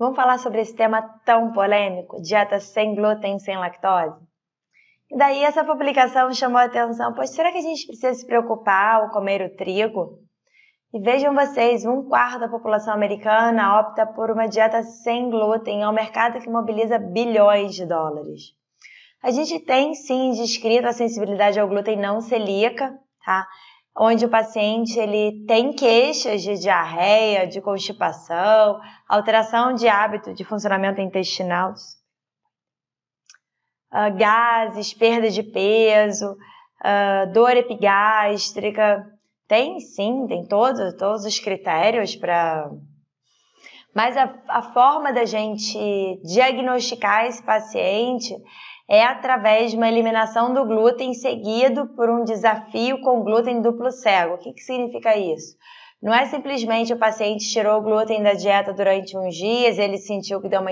Vamos falar sobre esse tema tão polêmico, dieta sem glúten, sem lactose? E daí essa publicação chamou a atenção, pois será que a gente precisa se preocupar ao comer o trigo? E vejam vocês, um quarto da população americana opta por uma dieta sem glúten, é um mercado que mobiliza bilhões de dólares. A gente tem sim descrito a sensibilidade ao glúten não celíaca, tá? onde o paciente ele tem queixas de diarreia, de constipação, alteração de hábito de funcionamento intestinal, uh, gases, perda de peso, uh, dor epigástrica. Tem sim, tem todos, todos os critérios para. Mas a, a forma da gente diagnosticar esse paciente é através de uma eliminação do glúten seguido por um desafio com glúten duplo cego. O que, que significa isso? Não é simplesmente o paciente tirou o glúten da dieta durante uns dias, ele sentiu que deu uma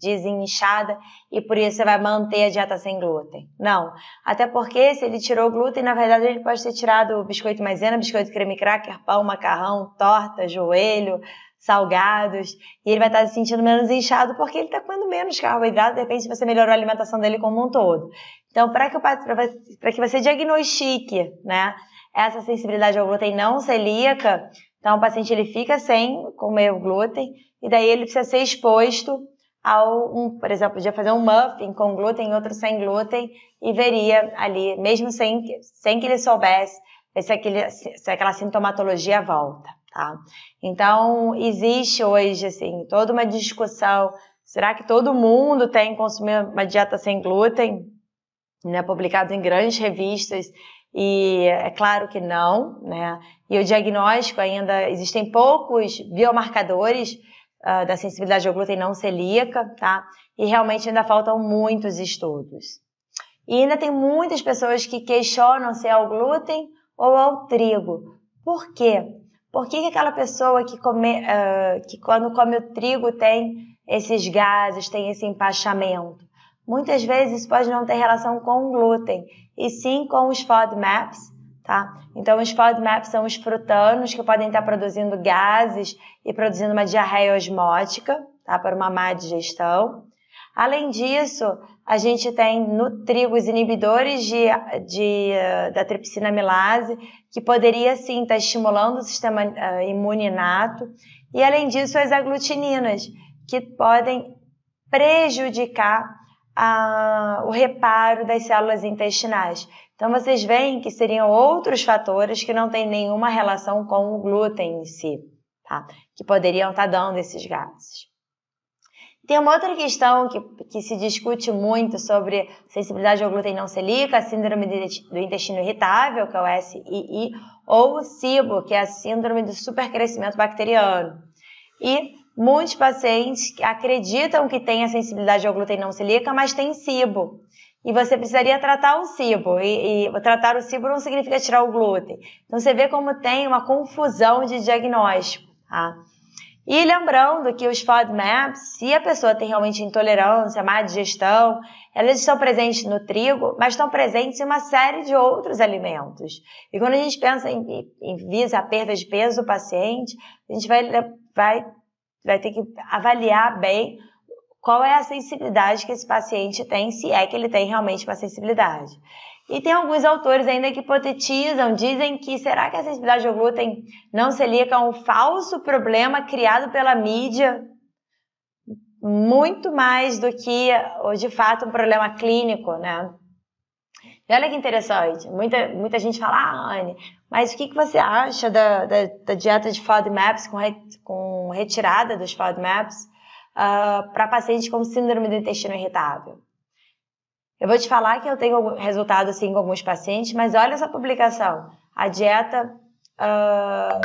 desinchada e por isso você vai manter a dieta sem glúten. Não. Até porque se ele tirou o glúten, na verdade ele pode ter tirado biscoito maisena, biscoito creme cracker, pão, macarrão, torta, joelho, salgados, e ele vai estar se sentindo menos inchado porque ele está comendo menos carboidrato, de repente você melhorou a alimentação dele como um todo. Então, para que, que você diagnostique, né? essa sensibilidade ao glúten não celíaca, então o paciente ele fica sem comer o glúten e daí ele precisa ser exposto ao, um, por exemplo, podia fazer um muffin com glúten e outro sem glúten e veria ali, mesmo sem, sem que ele soubesse, se, aquele, se aquela sintomatologia volta, tá? Então, existe hoje, assim, toda uma discussão, será que todo mundo tem que consumir uma dieta sem glúten? Né, publicado em grandes revistas e é claro que não, né? E o diagnóstico ainda existem poucos biomarcadores uh, da sensibilidade ao glúten não celíaca, tá? E realmente ainda faltam muitos estudos. E ainda tem muitas pessoas que questionam se é ao glúten ou ao trigo. Por quê? Por que, que aquela pessoa que, come, uh, que quando come o trigo tem esses gases, tem esse empachamento? muitas vezes isso pode não ter relação com o glúten, e sim com os FODMAPs, tá? Então, os FODMAPs são os frutanos que podem estar produzindo gases e produzindo uma diarreia osmótica, tá? Para uma má digestão. Além disso, a gente tem no trigo os inibidores de, de, eh, da tripsina milase, que poderia sim estar estimulando o sistema eh, imuninato. E além disso, as aglutininas, que podem prejudicar a, o reparo das células intestinais. Então vocês veem que seriam outros fatores que não têm nenhuma relação com o glúten em si, tá? que poderiam estar dando esses gases. Tem uma outra questão que, que se discute muito sobre sensibilidade ao glúten não a síndrome do intestino irritável, que é o SII, ou o SIBO, que é a síndrome do supercrescimento bacteriano. E Muitos pacientes acreditam que têm a sensibilidade ao glúten não silica, mas tem cibo. E você precisaria tratar o cibo. E, e, tratar o cibo não significa tirar o glúten. Então você vê como tem uma confusão de diagnóstico. Tá? E lembrando que os FODMAPs, se a pessoa tem realmente intolerância, má digestão, elas estão presentes no trigo, mas estão presentes em uma série de outros alimentos. E quando a gente pensa em, em visa a perda de peso do paciente, a gente vai, vai vai ter que avaliar bem qual é a sensibilidade que esse paciente tem, se é que ele tem realmente uma sensibilidade. E tem alguns autores ainda que hipotetizam, dizem que será que a sensibilidade ao glúten não liga é um falso problema criado pela mídia, muito mais do que de fato um problema clínico, né? E olha que interessante, muita, muita gente fala, ah, Anne, mas o que, que você acha da, da, da dieta de FODMAPs com, re, com retirada dos FODMAPs uh, ah, para pacientes com síndrome do intestino irritável? Eu vou te falar que eu tenho resultado assim com alguns pacientes, mas olha essa publicação, a dieta uh, ah,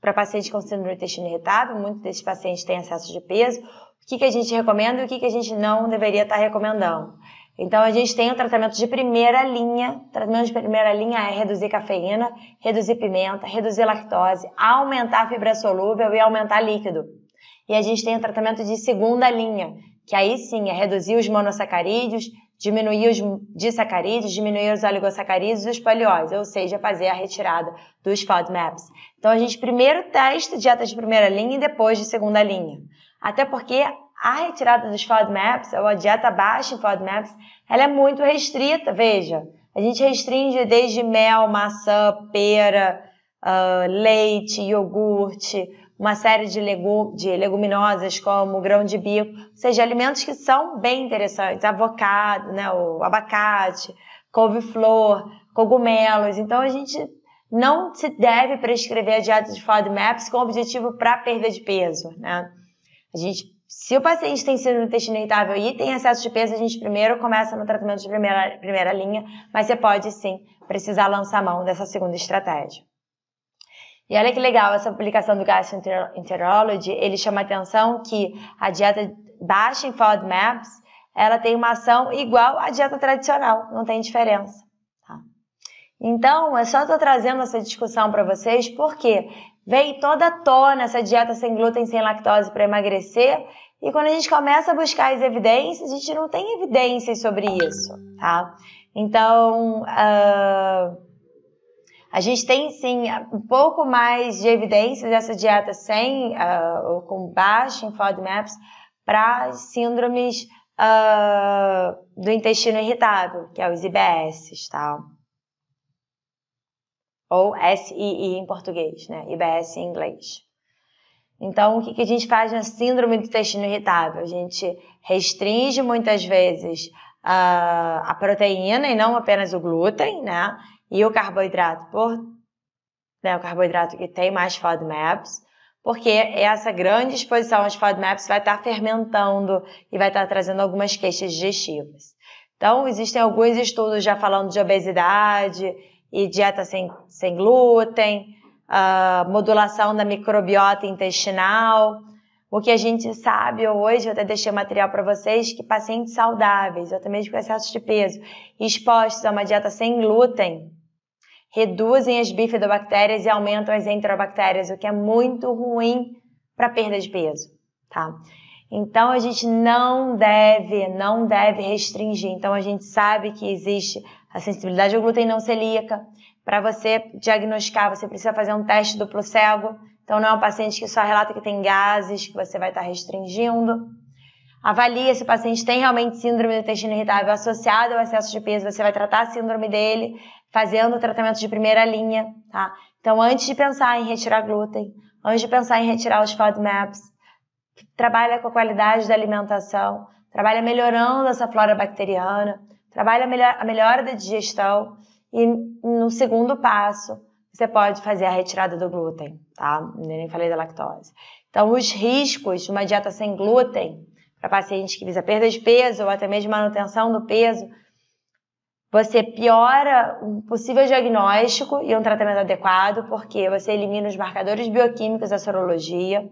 para pacientes com síndrome do intestino irritável, muitos desses pacientes têm excesso de peso, o que, que a gente recomenda e o que, que a gente não deveria estar tá recomendando. Então a gente tem o um tratamento de primeira linha. O tratamento de primeira linha é reduzir cafeína, reduzir pimenta, reduzir lactose, aumentar a fibra solúvel e aumentar líquido. E a gente tem o um tratamento de segunda linha, que aí sim é reduzir os monossacarídeos, diminuir os disacarídeos, diminuir os oligosacarídeos e os paleóis, ou seja, fazer a retirada dos FODMAPs. Então a gente primeiro testa dieta de primeira linha e depois de segunda linha. Até porque a retirada dos FODMAPs, ou a dieta baixa em FODMAPs, ela é muito restrita, veja. A gente restringe desde mel, maçã, pera, uh, leite, iogurte, uma série de, legu de leguminosas como grão de bico, ou seja, alimentos que são bem interessantes, avocado, né, o abacate, couve-flor, cogumelos. Então a gente não se deve prescrever a dieta de FODMAPs com o objetivo para perda de peso, né? A gente se o paciente tem síndrome do intestino irritável e tem excesso de peso, a gente primeiro começa no tratamento de primeira, primeira linha, mas você pode sim precisar lançar mão dessa segunda estratégia. E olha que legal essa publicação do Gastroenterology, ele chama a atenção que a dieta baixa em FODMAPs, ela tem uma ação igual à dieta tradicional, não tem diferença. Então, eu só estou trazendo essa discussão para vocês porque vem toda a tona essa dieta sem glúten, sem lactose para emagrecer. E quando a gente começa a buscar as evidências, a gente não tem evidências sobre isso, tá? Então, uh, a gente tem sim um pouco mais de evidências dessa dieta sem uh, ou com baixo em FODMAPs para síndromes uh, do intestino irritável, que é os IBS, tá? ou SII em português, né? IBS em inglês. Então, o que, que a gente faz na síndrome do intestino irritável? A gente restringe muitas vezes a, a proteína e não apenas o glúten, né? E o carboidrato, por, né? o carboidrato que tem mais FODMAPs, porque essa grande exposição aos FODMAPs vai estar fermentando e vai estar trazendo algumas queixas digestivas. Então, existem alguns estudos já falando de obesidade e dieta sem, sem glúten, uh, modulação da microbiota intestinal. O que a gente sabe hoje, eu até deixei material para vocês, que pacientes saudáveis, ou até mesmo com excesso de peso, expostos a uma dieta sem glúten, reduzem as bifidobactérias e aumentam as enterobactérias, o que é muito ruim para perda de peso, tá? Então a gente não deve, não deve restringir. Então a gente sabe que existe a sensibilidade ao glúten não celíaca. Para você diagnosticar, você precisa fazer um teste duplo cego. Então não é um paciente que só relata que tem gases, que você vai estar restringindo. Avalia se o paciente tem realmente síndrome do intestino irritável associado ao excesso de peso, você vai tratar a síndrome dele, fazendo o tratamento de primeira linha, tá? Então antes de pensar em retirar glúten, antes de pensar em retirar os FODMAPs, que trabalha com a qualidade da alimentação, trabalha melhorando essa flora bacteriana, trabalha a melhora da digestão e no segundo passo você pode fazer a retirada do glúten, tá? Nem falei da lactose. Então, os riscos de uma dieta sem glúten para pacientes que visa perda de peso ou até mesmo manutenção do peso, você piora um possível diagnóstico e um tratamento adequado, porque você elimina os marcadores bioquímicos da sorologia,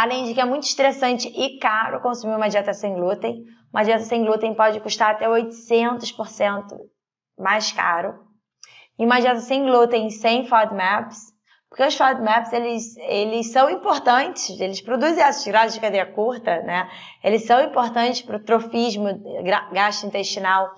Além de que é muito estressante e caro consumir uma dieta sem glúten. Uma dieta sem glúten pode custar até 800% mais caro. E uma dieta sem glúten, sem FODMAPs, porque os FODMAPs, eles, eles são importantes, eles produzem ácidos graxos de cadeia curta, né? Eles são importantes para o trofismo gastrointestinal.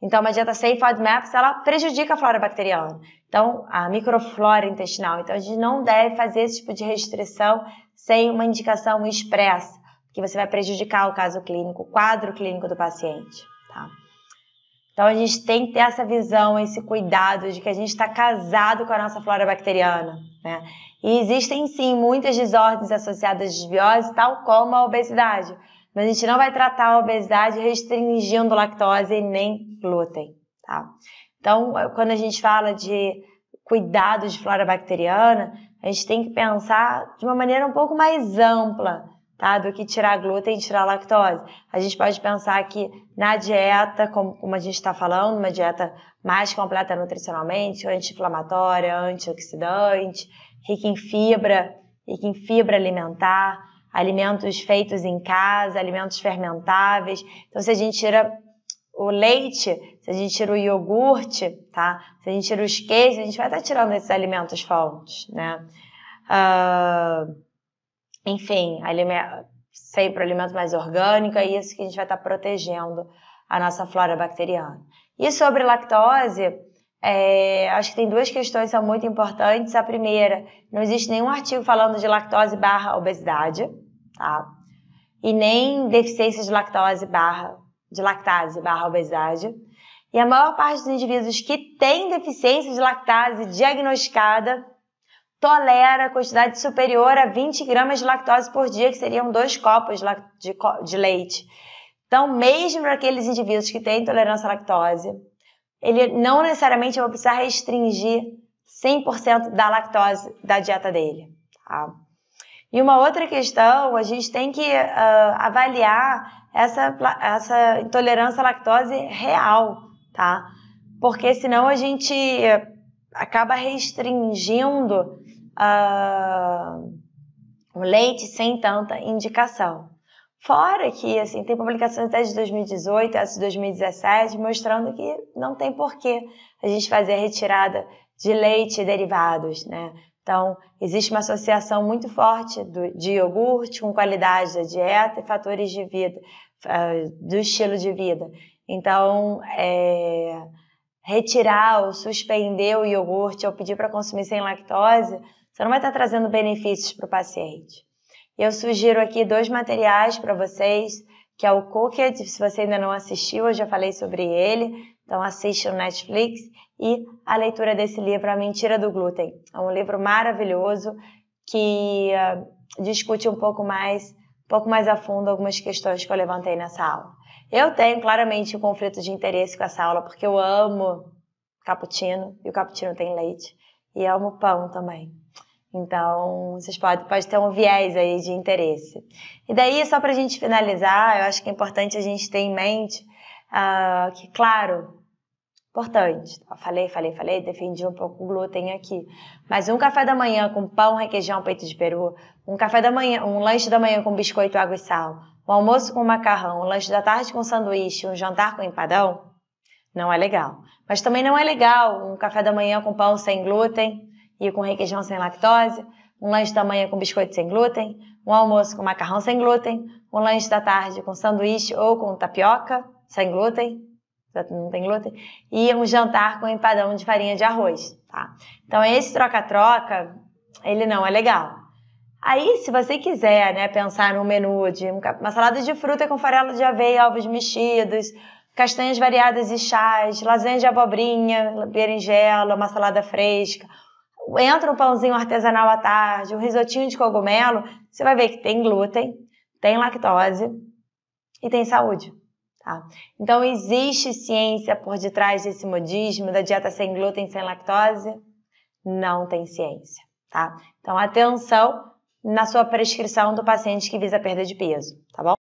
Então, uma dieta sem FODMAPs, ela prejudica a flora bacteriana. Então, a microflora intestinal. Então, a gente não deve fazer esse tipo de restrição sem uma indicação expressa, que você vai prejudicar o caso clínico, o quadro clínico do paciente. Tá? Então a gente tem que ter essa visão, esse cuidado de que a gente está casado com a nossa flora bacteriana. Né? E existem sim muitas desordens associadas à desbiose, tal como a obesidade. Mas a gente não vai tratar a obesidade restringindo lactose nem glúten. Tá? Então, quando a gente fala de cuidado de flora bacteriana, a gente tem que pensar de uma maneira um pouco mais ampla, tá? Do que tirar glúten e tirar lactose. A gente pode pensar que na dieta, como, como a gente está falando, uma dieta mais completa nutricionalmente, anti-inflamatória, antioxidante, rica em fibra, rica em fibra alimentar, alimentos feitos em casa, alimentos fermentáveis. Então, se a gente tira o leite, se a gente tira o iogurte, tá? Se a gente tira os queijos, a gente vai estar tirando esses alimentos fontes, né? Uh, enfim, alimento, sempre alimento mais orgânico, é isso que a gente vai estar protegendo a nossa flora bacteriana. E sobre lactose, é, acho que tem duas questões que são muito importantes. A primeira, não existe nenhum artigo falando de lactose barra obesidade, tá? E nem deficiência de lactose barra de lactase barra obesidade. E a maior parte dos indivíduos que tem deficiência de lactase diagnosticada tolera quantidade superior a 20 gramas de lactose por dia, que seriam dois copos de, de leite. Então, mesmo para aqueles indivíduos que têm intolerância à lactose, ele não necessariamente vai precisar restringir 100% da lactose da dieta dele. Tá? E uma outra questão, a gente tem que uh, avaliar essa, essa intolerância à lactose real, tá? Porque senão a gente acaba restringindo uh, o leite sem tanta indicação. Fora que, assim, tem publicações até de 2018, essa de 2017, mostrando que não tem porquê a gente fazer a retirada de leite e derivados, né? Então, existe uma associação muito forte do, de iogurte com qualidade da dieta e fatores de vida, do estilo de vida. Então, é, retirar ou suspender o iogurte ou pedir para consumir sem lactose, você não vai estar trazendo benefícios para o paciente. Eu sugiro aqui dois materiais para vocês, que é o Cooked, se você ainda não assistiu, eu já falei sobre ele, então assiste no Netflix, e a leitura desse livro, A Mentira do Glúten. É um livro maravilhoso que uh, discute um pouco mais, um pouco mais a fundo algumas questões que eu levantei nessa aula. Eu tenho claramente um conflito de interesse com essa aula porque eu amo cappuccino e o cappuccino tem leite e amo pão também. Então, vocês podem pode ter um viés aí de interesse. E daí, só para a gente finalizar, eu acho que é importante a gente ter em mente uh, que, claro, importante. Falei, falei, falei, defendi um pouco o glúten aqui. Mas um café da manhã com pão, requeijão, peito de peru, um café da manhã, um lanche da manhã com biscoito, água e sal, um almoço com macarrão, um lanche da tarde com sanduíche, um jantar com empadão, não é legal. Mas também não é legal um café da manhã com pão sem glúten e com requeijão sem lactose, um lanche da manhã com biscoito sem glúten, um almoço com macarrão sem glúten, um lanche da tarde com sanduíche ou com tapioca sem glúten não tem glúten, e um jantar com empadão de farinha de arroz, tá? Então esse troca-troca, ele não é legal. Aí, se você quiser, né, pensar num menu de uma salada de fruta com farelo de aveia, ovos mexidos, castanhas variadas e chás, lasanha de abobrinha, berinjela, uma salada fresca, entra um pãozinho artesanal à tarde, um risotinho de cogumelo, você vai ver que tem glúten, tem lactose e tem saúde. Tá? Então, existe ciência por detrás desse modismo da dieta sem glúten, sem lactose? Não tem ciência, tá? Então, atenção na sua prescrição do paciente que visa perda de peso, tá bom?